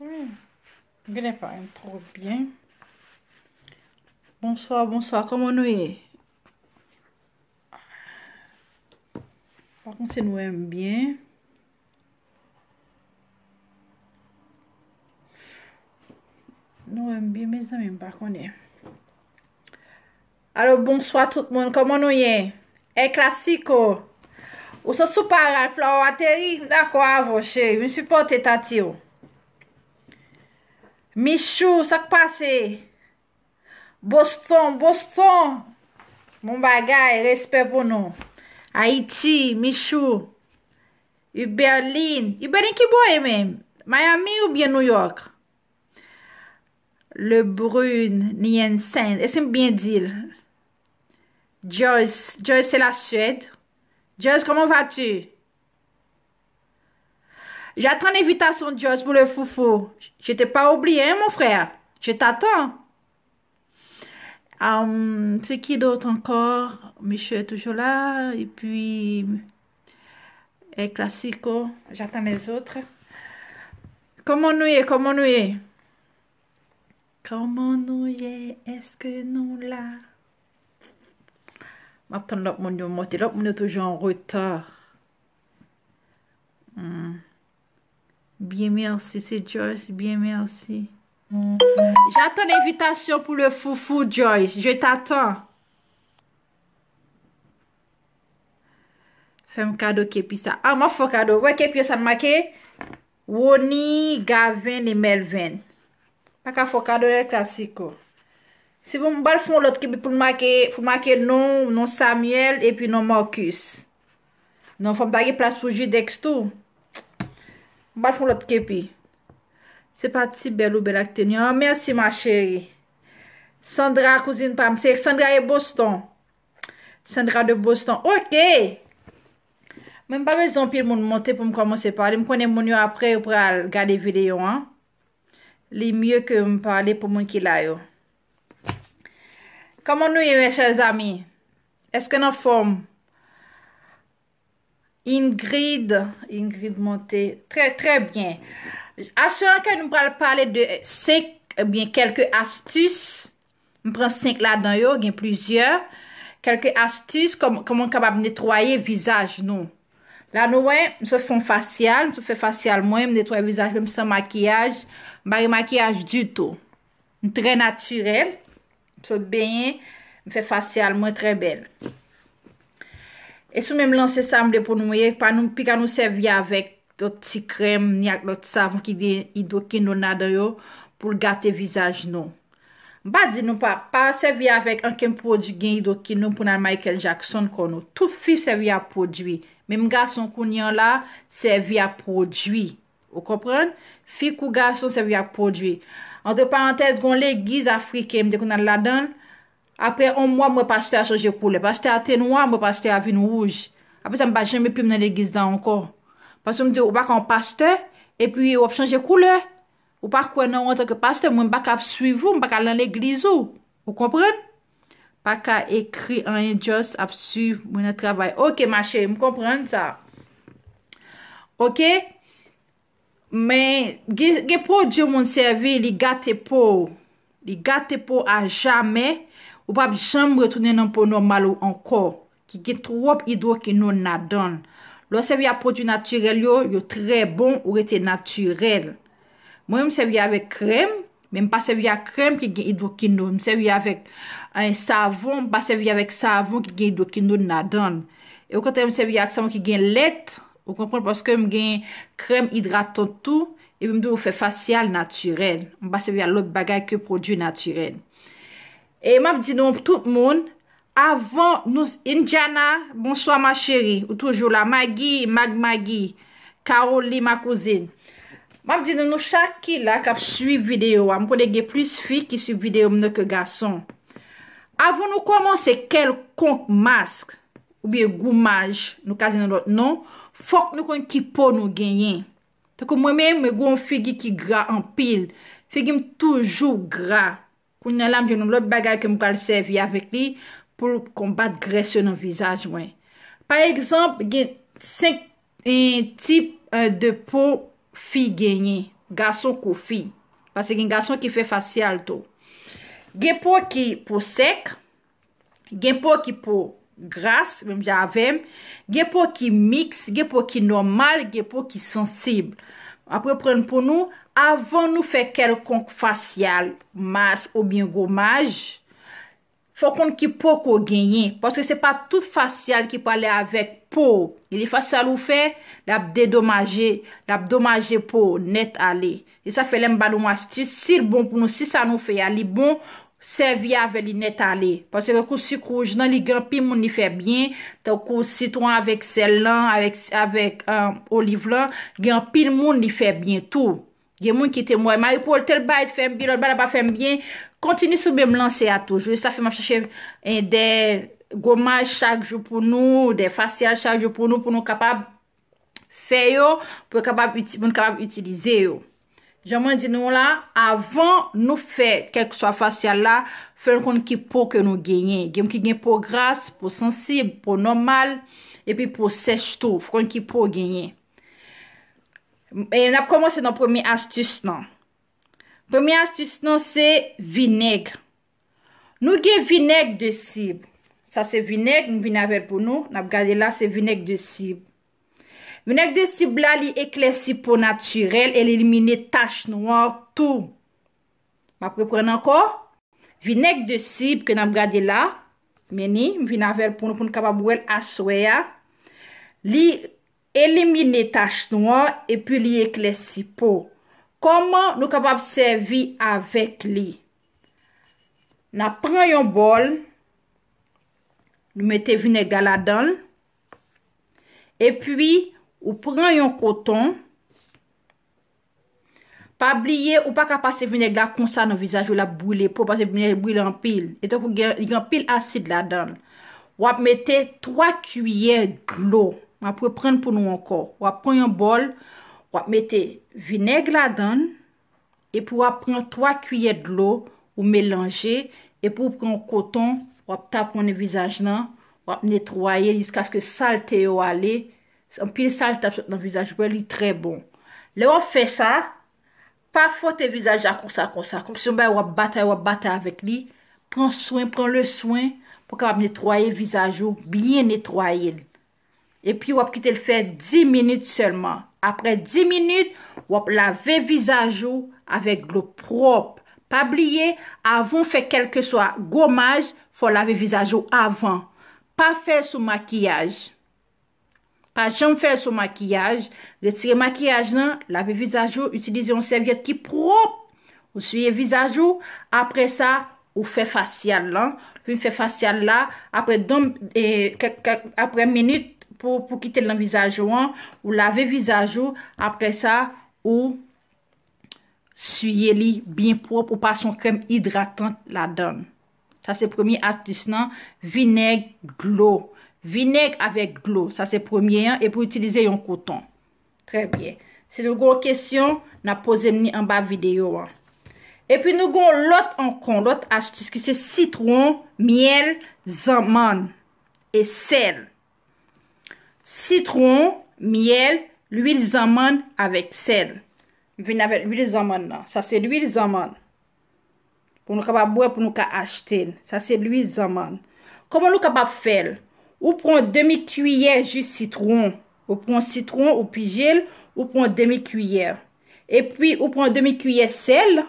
Hmm. Gwene pa en tro byen. Bonswa, bonswa, komon nou ye? Pa kon se nou em byen. Nou em byen, me zanmen pa kon e. Alo, bonswa tout moun, komon nou ye? E eh, klasiko. Ou se sou paral, flou, a teri. Da kwa avoshe, vi sou potet ati ou. Michou, Sakpase, Boston, Boston, Mombagay, Resperbono, Haiti, Michou, Berlin, Berlin Kiboye men, Miami ou bien New York, Lebrun, Niansen, Esimbiendil, Joys, Joys se la Suède, Joys koman va tu? J'attends l'invitation de Joss pour le foufou. Je t'ai pas oublié, hein, mon frère. Je t'attends. Hum, c'est qui d'autre encore Michel est toujours là. Et puis, et Classico, j'attends les autres. Comment nous est Comment nous est Comment nous est Est-ce que nous là Maintenant, l'autre monde est toujours en retard. Hum. Biye mersi, se Joyce, biye mersi. J atan evitasyon pou le fufu, Joyce. Je t'atan. Fem kado kepi sa. A, ah, ma fokado. Wè kepi yo san make? Wony, Gavin et Melvin. Paka fokado lè klasiko. Se bon, bal foun lot kepi pou make, pou make nou, nou Samuel, epi nou Marcus. Nou fom tagi plas pou ju dekstou. Mbafon lot kepi. Se pati bel ou bel akteni. An, oh, mersi ma cheri. Sandra, kouzin pam. Se yèk Sandra yè Boston. Sandra de Boston. Ok! Mwen pa vezon pil moun monte pou m komanse pale. M konen moun yo apre yo pre al gade videyo an. Li mye ke m pale pou moun ki layo. Koman nou yè mè chèl zami? Eske nan fòm? Mwen fòm. Ingrid, Ingrid Monté, trè, trè byen. Asouran kèm nou pral pale de 5, ebyen, eh kelke astus, m pral 5 la dan yo, gen pluzyor, kelke astus komon kabab netroye vizaj nou. La nou wè, m se fon fasyal, m se fè fasyal mwen, m netroye vizaj m sen makyaj, m bagye makyaj duto. M trè naturel, m se bèyen, m fè fasyal mwen trè bel. E sou mèm lanse samble pou nou ye, pa nou pika nou seviya avèk doti krem ni ak loti savon ki de idokin nou naday yo pou gate vizaj nou. Ba di nou pa, pa seviya avèk anken prodj gen idokin nou pou nan Michael Jackson kon nou. Tout fi seviya prodjwi. Mèm gason kon yon la, seviya prodjwi. Ou kopren? Fi kou gason seviya prodjwi. An de parantez kon le giz Afrike m de kon nan ladan. apre 1 mwa mwe paste a chanje koule, paste a ten wwa mwe paste a vin wouj, apre sa mba jeme pi mnen legizan ankon, pasou mde ou bak an paste, epi ou ap chanje koule, ou bak kwen non, nan wote anke paste, mwen bak ap suivou, mwen bak alen legizou, ou kompren? Bak a ekri anye dios ap suivou mwen a travay, okey ma chen, mwen kompren sa. Okey? Men, ge pou diou moun serve li gate pou, li gate pou a jamen, Ou pa bi chanm retounen anpon normal ou ankor. Ki gen trop idwokino nadon. Lo se vi a prodou naturel yo, yo tre bon ou rete naturel. Mwen mse vi avek krem, men mpa se vi a krem ki gen idwokino. Mse vi avek an eh, savon, mpa se vi avek savon ki gen idwokino nadon. E ou kante mse vi ak san ki gen let, ou konpon paske mgen krem hidratantou. E mde ou fe fasyal naturel, mpa se vi a lop bagay ki prodou naturel. E map di nou pou tout moun, avon nou Indiana, bonsoy ma chéri, ou toujou la, Magui, Mag Magui, Karoli, ma kouzin. Map di nou nou chaki la kap suiv videyo, mpou lege plus fi ki suiv videyo mnou ke gason. Avon nou koman se kelkonk mask, ou biye goumaj nou kazen nou lot non, fok nou kon ki po nou genyen. Te kon mwen mwen mwen kon figi ki gra an pil, figi m toujou gra. Koun nan lam jenoum lop bagay kem kal sevi avik li pou kombat gresyo nan vizaj mwen. Par ekzamp gen senk en tip e, de pou fi genye. Gason kou fi. Pase gen gason ki fe fasyal to. Gen pou ki pou sek. Gen pou ki pou gras. Mem javem. Gen pou ki mix. Gen pou ki normal. Gen pou ki sensib. Apre pren pou nou... Avon nou fe kelkonk fasyal, mas ou bin gomaj, fokon ki po ko genyen. Paske se pa tout fasyal ki po ale avek po, li fasyal ou fe, la ap dedomaje, la ap domaje po net ale. E sa fe lem baloum asti, sir bon pou nou, si sa nou fe yali bon, se vi ave li net ale. Paske kou si kouj nan li gen pil moun li fe bien, ta kou si ton avek sel lan, avek euh, oliv lan, gen pil moun li fe bien tou. Gen moun ki te mwoy. Ma yon pou oul tel bayt fèm bi, lòl bayt ap fèm biyen, kontini sou mwen m lanse a toujou. E sa fèm ap chache eh, de gomaj chakjou pou nou, de fasyal chakjou pou nou pou nou kapab fè yo, pou nou kapab utilize yo. Gen moun di nou la, avan nou fè kelk sou a fasyal la, fè yon konn ki pou ke nou genye. Gen moun ki gen pou gras, pou sensib, pou normal, epi pou sèch tou, fè konn ki pou genye. E nap komanse nan premi astus nan. Premi astus nan se vineg. Nou ge vineg de sib. Sa se vineg, mvinavel pou nou. Nap gade la se vineg de sib. Vineg de sib la li eklesi pou naturel. El ilimine tache nou an tou. Map repren anko? Vineg de sib ke nap gade la. Meni, mvinavel pou nou pou nou kapabou el aswe ya. Li... Elimine tache noua epi liye klesi pou. Koman nou kapap servi avek li? Na pren yon bol, nou mette vinèk la dan, epi ou pren yon koton, pa blye ou pa kapase vinèk la konsa nou vizaj ou la boule pou, pase vinèk boule an pil, etan pou gen pil asid la dan. Ou ap mette 3 kuyè glou. wap pou pren pou nou ankor. Wap pren yon bol, wap mette vineg la dan, epou wap pren 3 kuyet l'o ou melanje, epou wap pren yon koton, wap ta pren yon vizaj nan, wap netroye, yuskaske salte yo ale, anpil salte tap sot nan vizaj yo, wap li tre bon. Le wap fe sa, pa fote vizaj ya konsa konsa, kom si yon bè wap bate, wap bate avek li, pren souen, pren le souen, pou ka wap netroye vizaj yo, byen netroye li. E pi wap kite l fè 10 minit selman. Apre 10 minit, wap lave vizajou avèk glop prop. Pa blye, avon fè kelke swa gomaj, fò lave vizajou avan. Pa fè sou makiyaj. Pa jom fè sou makiyaj. Le tseye makiyaj nan, lave vizajou, utilize yon serviet ki prop. Ou suye vizajou, apre sa, ou fè fasyal lan. Ou fè fasyal lan, apre minit, pou kite lan vizajo an, ou lave vizajo, apre sa, ou suye li bin prop ou pa son krem hidratant la dan. Sa se premi astis nan, vineg glou. Vineg avek glou, sa se premi an, e pou utilize yon koton. Tre bie. Se nou goun kesyon, na pose mni an ba video an. E pi nou goun lot an kon, lot astis ki se sitron, miel, zaman, e sel. Citron, miel, l'huil zaman avèk sel. Vin avèk l'huil zaman nan. Sa se l'huil zaman. Poun nou kapap bwe pou nou kap achten. Sa se l'huil zaman. Koman nou kapap fel? Ou proun demi kuyè jist citron. Ou proun citron ou pigèl. Ou proun demi kuyè. E pwi ou proun demi kuyè sel.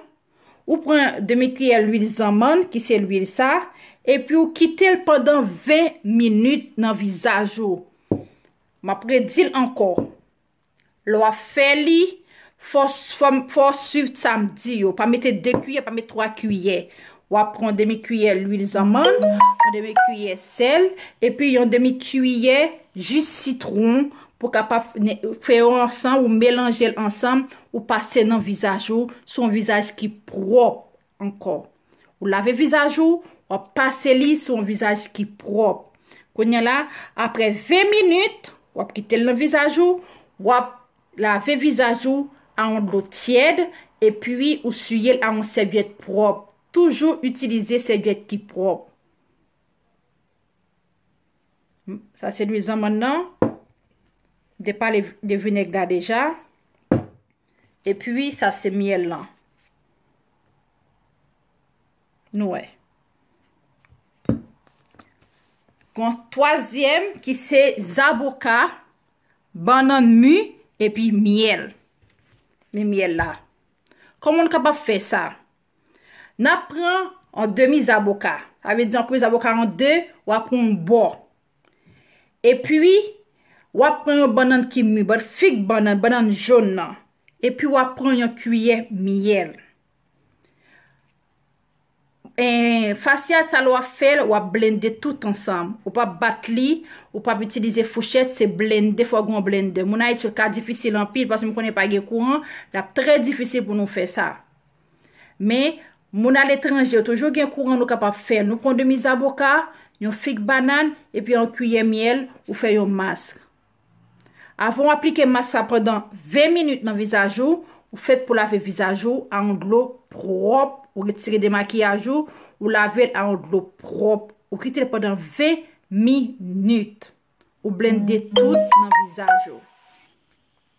Ou proun demi kuyè l'huil zaman. Ki se l'huil sa. E pwi ou kitèl pandan 20 minout nan vizajo. Ma pre dil ankor. Lo a fe li fos fos fos suiv tsamdi yo. Pa mette de kuyye, pa mette 3 kuyye. Ou a pron demi kuyye l'huil zaman. Pon demi kuyye sel. E pi yon demi kuyye jist citron. Po ka pa fwe yo ansan ou melange el ansan. Ou pase nan vizaj yo. Son vizaj ki prop ankor. Ou lave vizaj yo. Ou pase li son vizaj ki prop. Kwenye la apre 20 minutes. Wap kitel nan vizajou, wap la ve vizajou an blot tjed, epi ou suyel an sebyet prop. Toujou utilize sebyet ki prop. Hmm, sa sedwizan man nan, de pali de vinek da deja, epi sa semyel lan. Noue. Kon, toasyem ki se zaboka, banan mi, epi miel. Mi miel la. Kon moun kapap fe sa. Na pren an demi zaboka. A ve di an demi zaboka an de, wap pren bo. Epi, wap pren banan ki mi, bot fik banan, banan joun nan. Epi, wap pren yon kuyen miel. Eh, facial sa lo a fel ou a blende tout ansanm. Ou pa bat li ou pa utilize fouchet se blende defwa gwen blende. Moun a iti ka difisil anpil pasen m konen pa gen kouran la tre difisil pou nou fe sa. Me, moun al etranje yo toujou gen kouran nou kapap fe. Nou konde miz aboka, yon fik banan epi yon kuyen miel ou fe yon maske. Avon aplike maske apredan 20 minute nan vizajou, ou fet pou lave vizajou anglo prop Ou gretire de makyaj ou, ou laver an od lo prop. Ou gretire pendant 20 minutes. Ou blende mm. tout nan vizaj ou.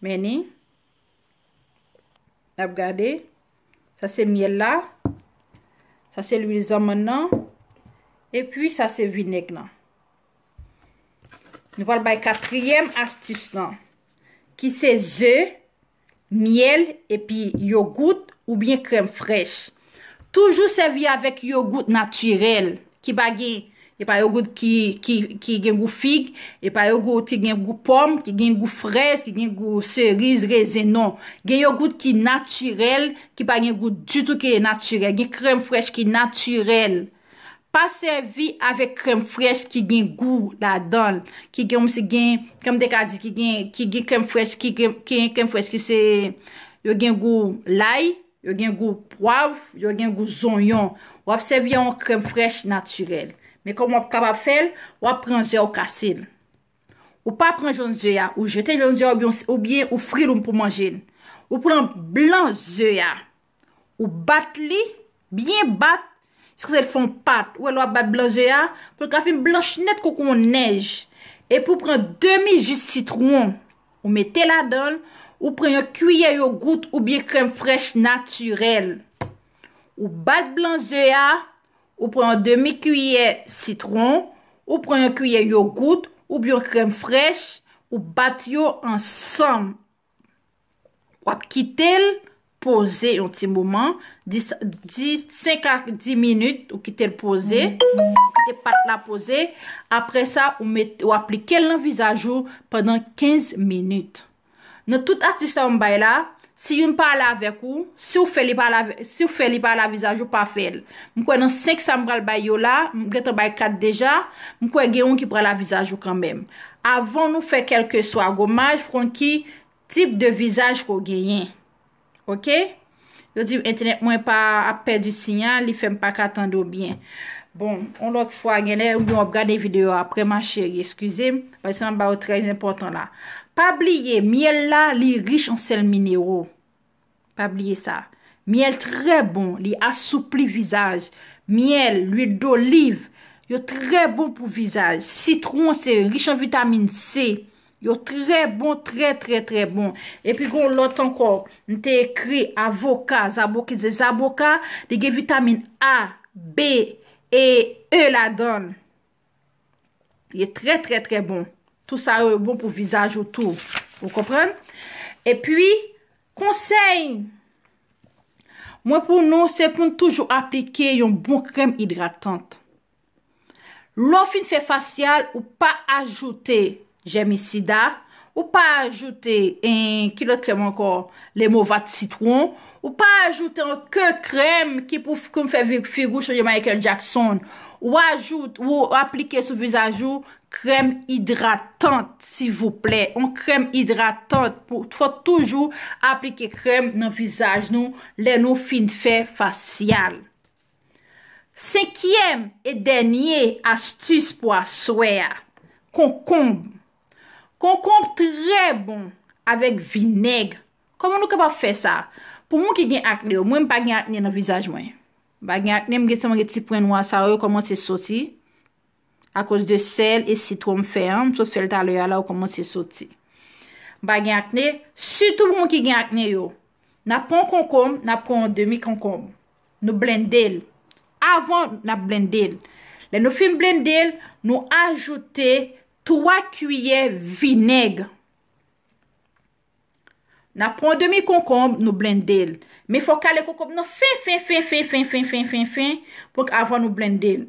Mèni. La pou gade. Sa se miel la. Sa se luisan man nan. E pi sa se vinek nan. Nou val bay katriyem astus nan. Ki se zè, miel, epi yogout ou bie krem frech. Toujou servi avèk yogout natyrel. Ki ba gen, epa yogout ki gen gou fig, epa yogout ki gen gou pom, ki gen gou frez, ki gen gou seriz, rezenon. Gen yogout ki natyrel, ki ba gen gou dutou ki natyrel. Gen krem frez ki natyrel. Pa servi avèk krem frez ki gen gou la don. Ki gen goun se gen, kèm dekadi ki gen krem frez ki gen krem frez ki se yo gen goun lai, Yo gen gou poav, yo gen gou zonyon. Wap se vye an krem frech naturel. Me kom wap kabap fel, wap pren zyon kase. Ou pa pren zyon zyon ya, ou jete zyon zyon ou bien ou friloun pou manjen. Ou pren blan zyon ya. Ou bat li, bien bat, sko se fon pat. Ou al wap bat blan zyon ya, pou graf un blan chenet koko moun nej. E pou pren demi jit citrouan. Ou metela donn. ou pren yon kuyye yogout ou biye krem frech naturel. Ou bat blanze ya, ou pren yon demi kuyye citron, ou pren yon kuyye yogout ou biye krem frech, ou bat yo ansam. Ou ap kitel pose yon ti mouman, 5-10 minout ou kitel pose, ou pat la pose, apre sa ou aplike l anvizajou pedan 15 minout. Nou tout astista ou m bay la, si yon pa la avek ou, si ou fe li pa la vizaj ou pa fel. Mkwen nou seks am bral bay yo la, mkwen te bay kat deja, mkwen gen yon ki bral la vizaj ou kambem. Avon nou fe kelke swa gomaj, fron ki tip de vizaj ko gen yen. Ok? Yo di, entenet, mwen pa ap pe di sinyan, li fem pa kat an do byen. Bon, on lot fwa genè, ou yon wap gade videyo apre ma chè, eskusem, wè seman ba wè tre important la. Pab liye, miel la li riche an sel minero. Pab liye sa. Miel tre bon, li asoupli vizaj. Miel, luit d'olive, yo tre bon pou vizaj. Citron se riche an vitamine C. Yo tre bon, tre, tre, tre bon. E pi gon lot an kon, nte ekri avoka, zaboka, zaboka, li gen vitamine A, B, C. E e la don. Ye tre tre tre bon. Tou sa e bon pou vizaj ou tou. Ou kompren? E pi, konsey. Mwen pou nou se pon toujou aplike yon bon krem hidratante. Lofin fe facial ou pa ajoute jemisida. Ou pa ajoute un eh, kilot krem ankor, le movat citron. Ou pa ajoute anke krem ki pou kon fè virgou chanye Michael Jackson. Ou ajoute, ou aplike sou vizajou krem hidratant, si vouple. Ou krem hidratant, pou fò toujou aplike krem nan vizaj nou, le nou fin fè fasyal. Senkyem e denye astis pou aswea. Konkomb. Konkomp tre bon, avek vineg. Koman nou ke pa fe sa? Pou moun ki gen akne yo, mwen pa gen akne nan vizaj mwen. Ba gen akne, mwen gesen mwen geti pre nou asa yo, koman se soti. A kos de sel e sitrom ferm, so fel taloy ala yo, koman se soti. Ba gen akne, sutou moun ki gen akne yo, napon konkomp, napon demi konkomp. Nou blendel. Avan nap blendel. Le nou film blendel, nou ajoute 3 kuye vineg. Na pran 2 mi konkonb nou blendel. Me fok ka le konkonb nou fin fin fin fin fin fin fin fin fin fin. Ponk avan nou blendel.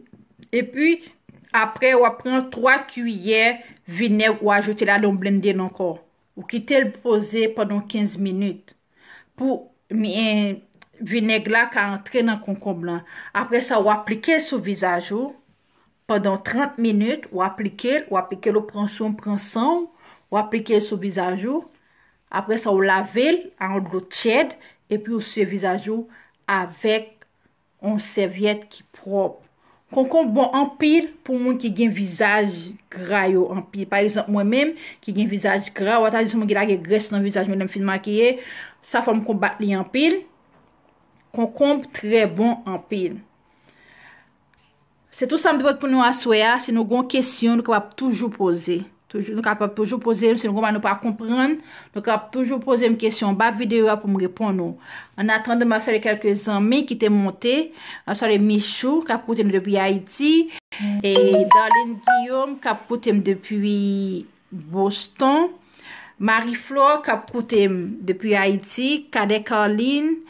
E pi apre wap pran 3 kuye vineg wajoutil alon blendel nankor. Ou kitel pose pendant 15 minute. Po mi en vineg la ka antre nan konkonb lan. Apre sa wap plike sou vizajou. Ou. Pendan 30 minute ou aplike l, ou aplike l ou pran son pran san, ou aplike l sou vizajou. Apre sa ou lave l, a an drot ched, epi ou se vizajou avek on serviet ki prop. Konkomp bon ampil pou moun ki gen vizaj gra yo ampil. Par exemple, mwen menm ki gen vizaj gra, wata zis moun ki la ge gres nan vizaj menm fin makye, sa fom kon bat li ampil. Konkomp tre bon ampil. Se tou sambibot pou nou aswe a, se nou goun kesyon, nou kap ap toujou pose. Nou kap ap toujou pose, se nou goun man nou pa kompren, nou kap ap toujou pose m kesyon. Ba videyo a pou m repon nou. An atan de m a sali kelke zanmi ki te monte. A sali Michou, kap koutem depi Haiti. E Darlene Guillaume, kap koutem depi Boston. Marie-Flo, kap koutem depi Haiti. Kade Karline.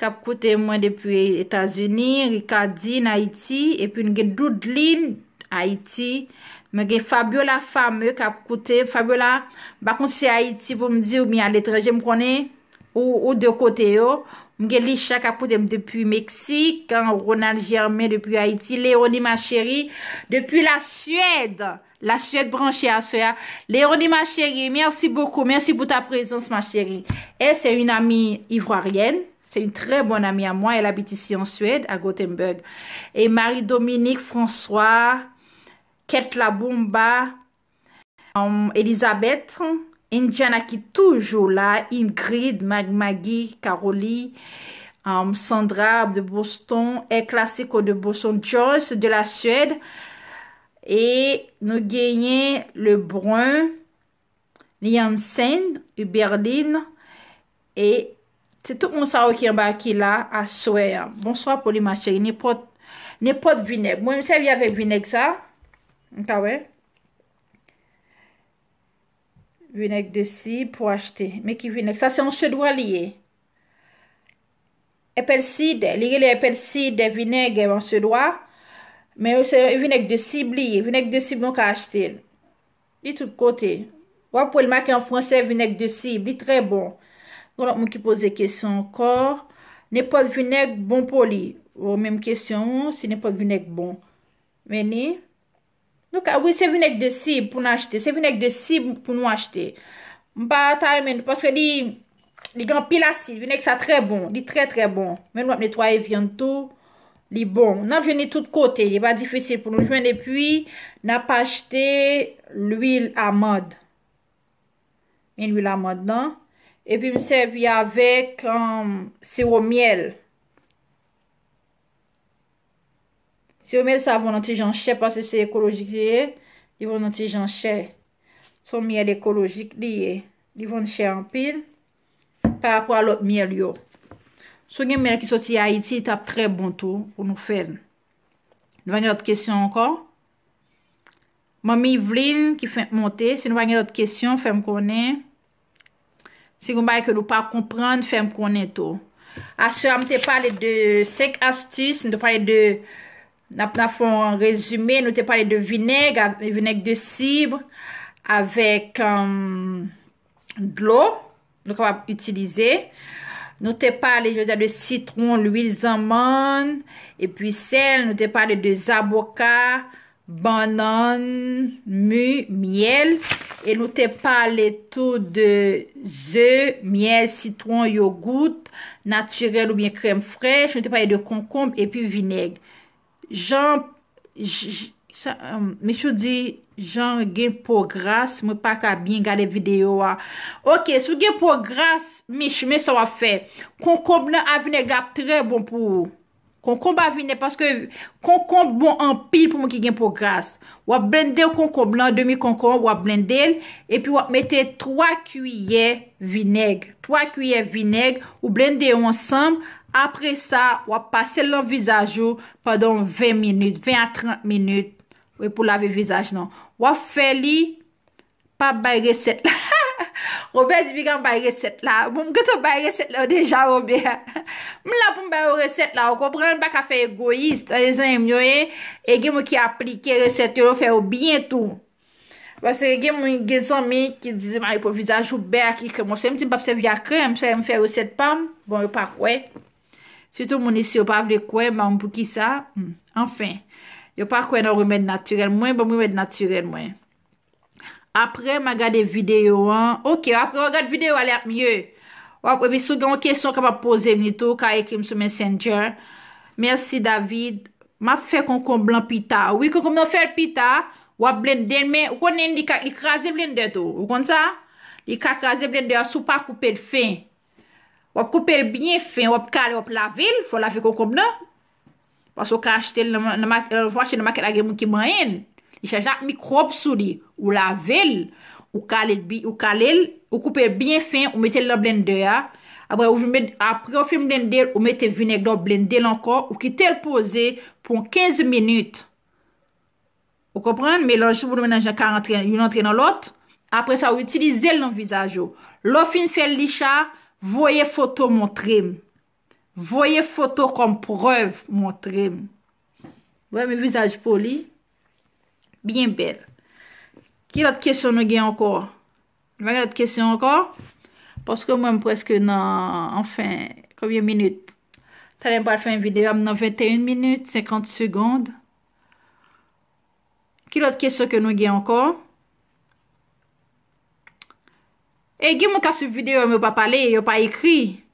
Kapkote mwen depi Etasuni, Ricardine, Haiti, epi nge Doudline, Haiti, mge Fabiola fame, kapkote, Fabiola, bakonsi Haiti, pou mdi ou mi aletre, jem prone ou de kote yo, mge Lisha, kapkote m depi Meksik, Ronald Germain, depi Haiti, Léonie, ma chéri, depi la Suède, la Suède branche a sou ya, Léonie, ma chéri, mersi boku, mersi pou ta prezons, ma chéri, el se yun ami Ivoirienne, C'est une très bonne amie à moi. Elle habite ici en Suède, à Gothenburg. Et Marie-Dominique, François, Ketla Bomba, Elisabeth, Indiana qui est toujours là, Ingrid, Mag Maggie, Carolie, Sandra de Boston, et Classico de Boston, Joyce de la Suède. Et nous gagnons le Brun, Sen, Berlin et Se tout moun sa ou ki yon baki la, aswe ya. Bonswa pou li mache. Ni pot vinek. Mwen mse vi avek vinek sa. Mta we. Vinek de si pou achete. Me ki vinek. Sa se an se dwa liye. Epelside. Liye li epelside, vinek, an se dwa. Me vise vinek de si bliye. Vinek de si bon ka achete. Li tout kote. Wap pou li make yon franse vinek de si. Bli tre bon. Kon ap mou ki pose kesyon ankor. Ne pou vinek bon pou li. Ou menm kesyon si ne pou vinek bon. Meni. Nou ka wè se vinek de sib pou nou achete. Se vinek de sib pou nou achete. Mpa ta men. Pwoske li. Li gampi la sib. Vinek sa tre bon. Li tre tre bon. Men wè m netwaye viento. Li bon. Nan vjeni tout kote. Ye ba difisil pou nou jwen. E pwi nan pa achete l'uil amod. Men l'uil amod nan. E pi msevi avèk um, siwo miel. Siwo miel sa voun an ti jan chè pasè se ekolojik liye. Li e, voun an ti jan chè son miel ekolojik liye. Li e, voun chè an pil. Parapwa lot miel yo. Sou gen men ki soti Haiti tap tre bon tou pou nou fen. Nou vanyan lot kèsyon anko. Mami Yveline ki fèm montè. Se nou vanyan lot kèsyon fèm konè. Si goun baye ke nou pa komprende, fèm konen tou. Asè, ah, nou te pale de sek astis, nou te pale de, nap na fon resumé, nou te pale de vineg, vineg de sibre, avek glou, euh, nou ka pa utilize, nou te pale de citron, l'uil zaman, epi sel, nou te pale de zaboka, Banan, mu, miel, e nou te pale tout de ze, miel, citron, yogout, naturel ou bien krem frech, nou te pale de konkombe, epi vineg. Jan, euh, mi chou di, jan gen pou gras, mou pa ka bin gale videyo wa. Ok, sou gen pou gras, mi chou men sa wafè. Konkombe nan avine gap tre bon pou ou. Konkon ba vine, paske konkon bon an pi pou moun ki gen pou gras. Wap blendel konkon blan, demi konkon wap blendel. E pi wap mette 3 kuyye vineg. 3 kuyye vineg wap blendel ansam. Apre sa wap pase loun vizajou padon 20 min. 20 a 30 min. Wepou lave vizaj nan. Wap feli pa bayreset la. Wap feli pa bayreset la. Wap feli pa bayreset la. M la pou m bè ou resept la, ou kopren, m pa ka fè egoist, a lezen m yoye, ege m w ki aplike resept yo nou fè ou bientou. Bas ege m w gezan mi ki dize m a ipo vizaj ou bè a ki kèmonsen, m ti m papsev ya kèm, m chèm fè resept pam, bon yo pa kwe. Soutou m w nisi yo pa vle kwe, m a m pou ki sa, m, hmm, anfen, yo pa kwe nan remèd naturel mwen, bon remèd naturel mwen. Apre m a gade videyo an, ok, apre m a gade videyo alè apmyè. Wap, ebi sou gen yon kesyon kap ap pose mnitou, ka ekrim sou men sentyer. Mersi David. Map fe konkon blan pita. Ou i konkon blan fèr pita, wap blenden men. Ou konnen li kaze blenden tou. Ou kon sa? Li kaze blenden sou pa koupe l fin. Wap koupe l bine fin. Wap kare wap lavel, fò lavel konkon blan. Wap sou kache tel nan maker a gen moun ki man en. Li chaje ak mikrop sou li. Ou lavel. Ou kalèl, ou koupèl byen fin, ou metèl la blendè ya. Apre ou fin blendèl, ou metèl vinek la blendèl ankon, ou kitèl pose pou 15 menüt. Ou komprèn, me lanjou pou nou menanjèl ka yon antrenan lot. Apre sa, ou yotilize l nan vizaj yo. Lo fin fèl li chan, voye fotou montrem. Voye fotou kom preuv montrem. Voye men vizaj poli, byen bel. Ki lout kesyon nou gen ankor? Nou gen lout kesyon ankor? Paske mwen mpweske nan... Anfen, koubyen minute? Talen mpwal fwen videyo m nan 21 minute, 50 segonde. Ki lout kesyon ke nou gen ankor? E, gen mwen kase videyo m yo pa pale, yo pa ekri.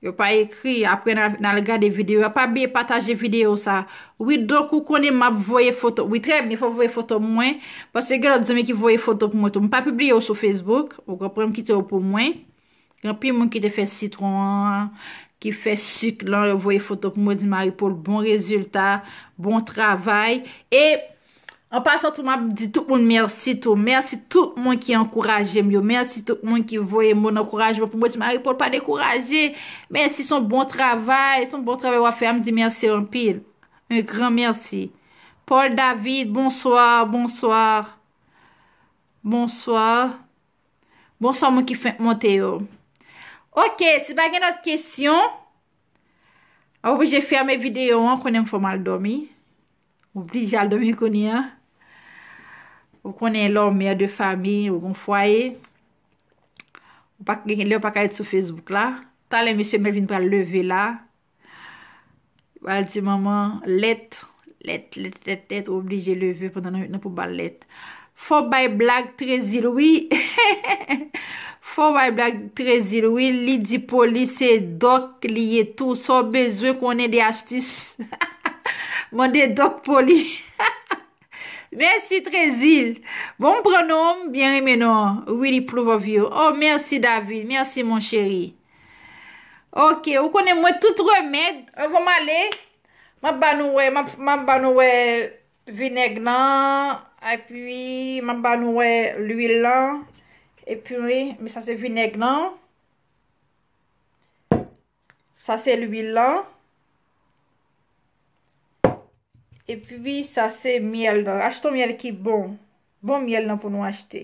Yo pa ekri apre nan al gade videyo. Yo pa bi pataje videyo sa. Oui, do kou konen map voye foto. Oui, treb, ni fò voye foto mwen. Pase yo gade zeme ki voye foto pou mwen tou. Mwen pa pibli yo sou Facebook. Ou kaprem ki te ou pou mwen. Kranpim mwen ki te fè sitron. Ki fè suk lan yo voye foto pou mwen. Di mary pou l bon rezultat. Bon travay. E... An pas an touman di tout moun mersi tou. Mersi tout moun ki an kouraje myo. Mersi tout moun ki voye moun an kouraje myo. Pou moun si mary pou l pa dekouraje. Mersi son bon travay. Son bon travay wafèm di mersi an pil. Un gran mersi. Paul David, bonsoir, bonsoir. Bonsoir. Bonsoir moun ki fèm an teyo. Ok, se bagen anot kèsyon. An pou jè fèm an videyo an konen fòm an l domi. Opli jè al domi koni an. Ou konen lò mè ya dè fami, ou kon fwaye. Lè ou pa kayet sou Facebook la. Ta lè, mè sè mè vin pral leve la. Ou al di maman, let, let, let, let, let, ou obligè leve, pou nan pou bal let. Fò bay blag, tre ziloui. Fò bay blag, tre ziloui. Li di poli, se dok, li etou. Sò bezwe konen de astis. Mwen de dok poli. Ha! Mersi trezil. Bon pronom. Bien remenor. Ouili plouvovyo. Oh, mersi David. Mersi mon chéri. Ok, ou konen mwen tout remèd. Euh, ou mwen male. Mwen banouwe. Mwen banouwe vinegnan. E pi, mwen banouwe l'uil lan. E pi, mwen sa se vinegnan. Sa se l'uil lan. E pwi sa se myel nan. Achto myel ki bon. Bon myel nan pou nou achte.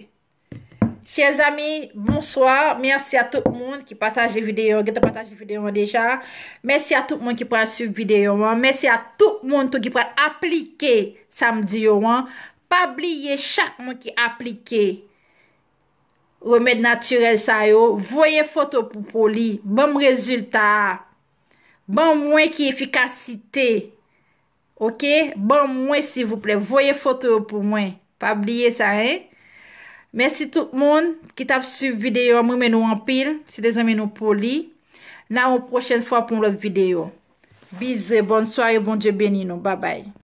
Chez ami, bonsoir. Mersi a tout moun ki pataje videyo. Geto pataje videyo deja. Mersi a tout moun ki pral sub videyo. Mersi a tout moun ki pral aplike samdiyo. Pa bliye chak moun ki aplike. Remèd naturel sayo. Voye fotopopoli. Bon mou rezultat. Bon mou mwen ki efikasite. Ok, bon mwen si vous plè. Voye foto pou mwen. Pa bliye sa he. Mèsi tout moun. Ki tap su videyo. Mwen mè nou anpil. Si de zè mè nou poli. Nan ou prochen fwa pou mwen videyo. Bizwe, bon soye, bon dje benino. Babay.